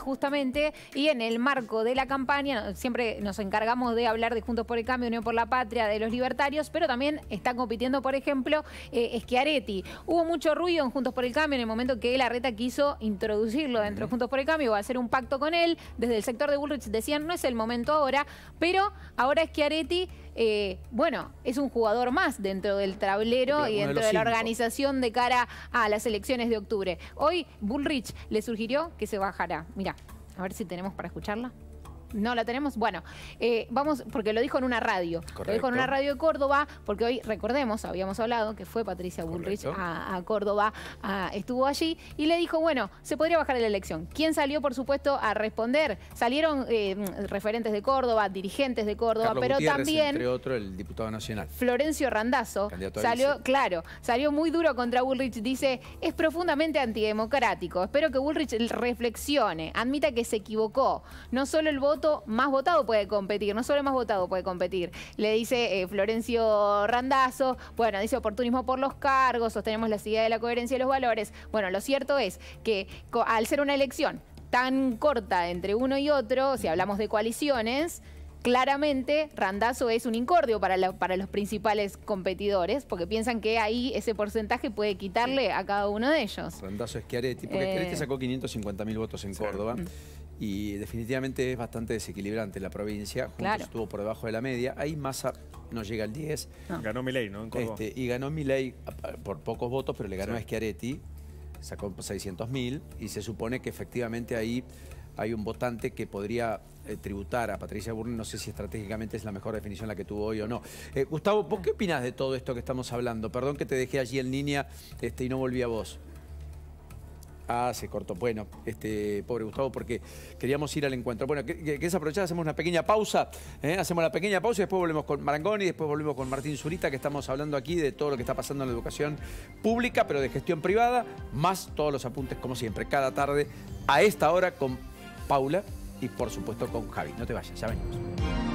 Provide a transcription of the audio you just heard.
justamente y en el marco de la campaña siempre nos encargamos de hablar de Juntos por el Cambio, Unión por la Patria, de los libertarios, pero también está compitiendo, por ejemplo, eh, Schiaretti. Hubo mucho ruido en Juntos por el Cambio en el momento que la reta quiso introducirlo dentro de Juntos por el Cambio a hacer un pacto con él. Desde el sector de Bullrich decían no es el momento ahora, pero ahora Schiaretti... Eh, bueno, es un jugador más dentro del tablero y dentro de, la organización de cara a las elecciones de octubre. Hoy Bullrich le sugirió que se bajara. Mira, a ver si tenemos para escucharla. No la tenemos. Bueno, eh, vamos, porque lo dijo en una radio. Lo dijo en una radio de Córdoba, porque hoy, recordemos, habíamos hablado que fue Patricia Bullrich a, Córdoba, estuvo allí y le dijo, bueno, se podría bajar la elección. ¿Quién salió, por supuesto, a responder? Salieron eh, referentes de Córdoba, dirigentes de Córdoba, pero también... Entre otro, el diputado nacional. Florencio Randazo salió, claro, salió muy duro contra Bullrich. Dice, es profundamente antidemocrático. Espero que Bullrich reflexione, admita que se equivocó. No solo el voto más votado puede competir, no solo más votado puede competir. Le dice eh, Florencio Randazo, bueno, dice oportunismo por los cargos, sostenemos la idea de la coherencia de los valores. Bueno, lo cierto es que al ser una elección tan corta entre uno y otro, si hablamos de coaliciones, claramente Randazo es un incordio para, para los principales competidores, porque piensan que ahí ese porcentaje puede quitarle a cada uno de ellos. Randazo es porque eh... sacó 550 mil votos en Córdoba. Mm. Y definitivamente es bastante desequilibrante la provincia. Juntos estuvo por debajo de la media. Ahí Massa no llega al 10. Ganó Milei, ¿no? Este, y ganó Milei por pocos votos, pero le ganó a Schiaretti. Sacó 600 Y se supone que efectivamente ahí hay un votante que podría eh, tributar a Patricia Burni. No sé si estratégicamente es la mejor definición la que tuvo hoy o no. Eh, Gustavo, qué opinas de todo esto que estamos hablando? Perdón que te dejé allí en línea este, y no volví a vos. Ah, se cortó. Bueno, este, pobre Gustavo, porque queríamos ir al encuentro. Bueno, es aprovechar? Hacemos una pequeña pausa. ¿eh? Hacemos la pequeña pausa y después volvemos con Marangoni, después volvemos con Martín Zurita, que estamos hablando aquí de todo lo que está pasando en la educación pública, pero de gestión privada, más todos los apuntes, como siempre, cada tarde a esta hora con Paula y por supuesto con Javi. No te vayas, ya venimos.